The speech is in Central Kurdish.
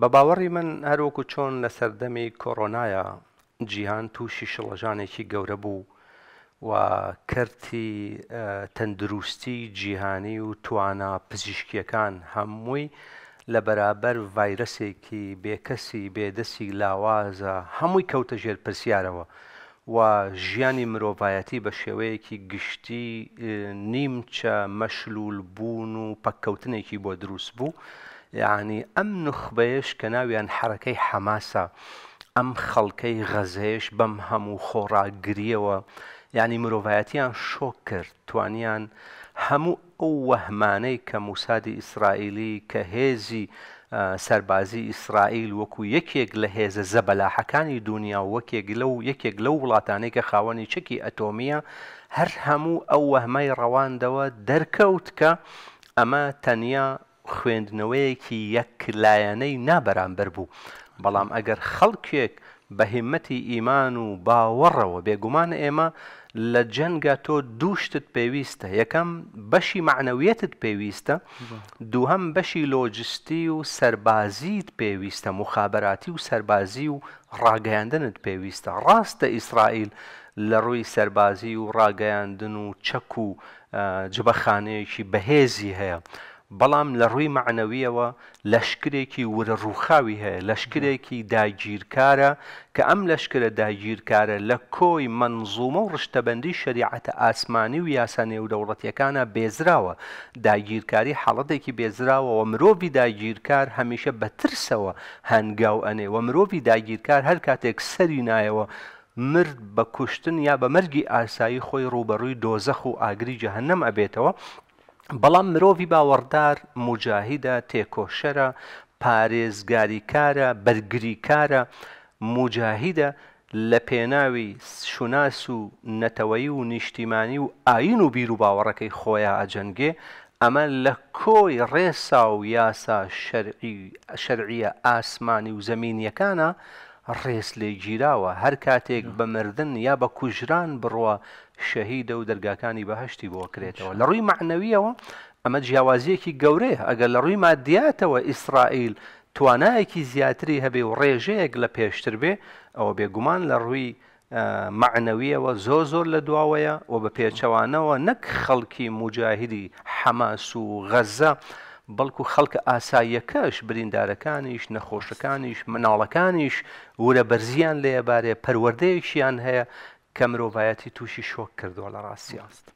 بە باوەڕی من هەروەکو چۆن لە سەردەمی کۆڕۆنایە جیهان تووشی شڵەژانێکی گەورە بوو و کەرتی تەندروستی جیهانی و توانە پزیشکیەکان هەمووی لە بەرابەر ڤایرەسێکی بێکەسی بێدەسی لاوازە هەمووی کەوتە ژێر پرسیارەوە و ژیانی مرۆڤایەتی بە شێوەیەکی گشتی نیمچە مەشلول بوون و پەککەوتنێکی بۆ دروست بوو. یعنی ئەم نخبەیەش کە ناویان حرەکەی حەماسە ئەم خەڵکەی غەزەیەش بەم هەموو خۆڕاگریەوە ینی مرۆڤایەتیان شۆک کرد توانیان هەموو ئەو وەهمانەی کە موسادی ئیسرائیلی کە هێزی سربازی ئیسرائیل وەکو یەکێک لە هێزە زەبەلاحەکانی دنیا وەکێک لەو یەکێک لەو وڵاتانەی کە خاوەنی چەکی ئەتۆمیە هەر هەموو ئەو وەهمەی ڕەواندەوە دەرکەوت کە ئەمە تەنیا خوێندنەوەیەکی یەکلایەنەی نابەرامبەر بوو بەڵام ئەگەر خەڵکێک بە هیمەتی ئیمان و باوەڕەوە بێگومان ئێمە لە جەنگە تۆ دووشتت پێویستە یەکەم بەشی معنەویەتت پێویستە دووهم بەشی لۆجستی و سربازیت پێویستە مخابەتی و سربازی و ڕاگەیاندنت پێویستە ڕاستە ئیسرائیل لە ڕووی سربازی و ڕاگەیاندن و چەک و جبەخانەیەکی بەهێزی هەیە. بەڵام لە ڕووی معنەویەوە لەشکرێکی ورە ڕووخاوی هەیە لەشکرێکی داگیرکارە کە ئەم لەشکرە داگیرکارە لە کۆی منزومە و ڕشتەبندی شریعەتە ئاسمانی و یاسا نێودەوڵەتیەکانە بێزراوە داگیرکاری حەڵەتێکی بێزراوەوە مرۆڤی داگیرکار هەمیشە بەترسەوە هەنگاو ئەنێ و مرۆڤی داگیرکار هەر کاتێک سەری نایەوە مرد بە کوشتن یا بە مەرگی ئاسایی خۆی ڕوبەڕووی دۆزەخ و ئاگری جەهنەم ئەبێتەوە بەڵام مرۆڤی باوەڕدار مجاهیدە تێکۆشەرە پارێزگاریکارە بەرگریکارە مجاهیدە لە پێناوی شوناس و نەتەوەی و نیشتیمانی و ئاین و بیر و باوەڕەکەی خۆیان ئاجەنگێ ئەمە لە کۆی ڕێسا و یاسا شەرعیە ئاسمانی و زەمینیەکانە ڕێز لێگیراوە هەر کاتێک بە مردن یا بە کوژران بڕوە شەهیدە و دەرگاکانی بەهشتی بۆ کرێتەوە لە ڕووی معنەویەوە ئەمە جیاوازیەکی گەورەیە ئەگەر لە ڕووی مادیاتەوە ئیسرائیل توانایەکی زیاتری هەبێ و ڕێژەیەک لە پێشتر بێ ئەوە بێگومان لە ڕووی معنەویەوە زۆ زۆر لە دواوەیە و بە پێچەوانەوە نەک خەڵکی مجاهدی حەماس و غەزە. بەڵکو خەڵکە ئاساییەکەش بریندارەکانیش نەخۆشەکانیش مناڵەکانیش ورە بەرزیان لێبارێ پەروەردەیەکیان هەیە کە مرۆڤایەتی تووشی شۆک کردووە لە ڕاستیاست.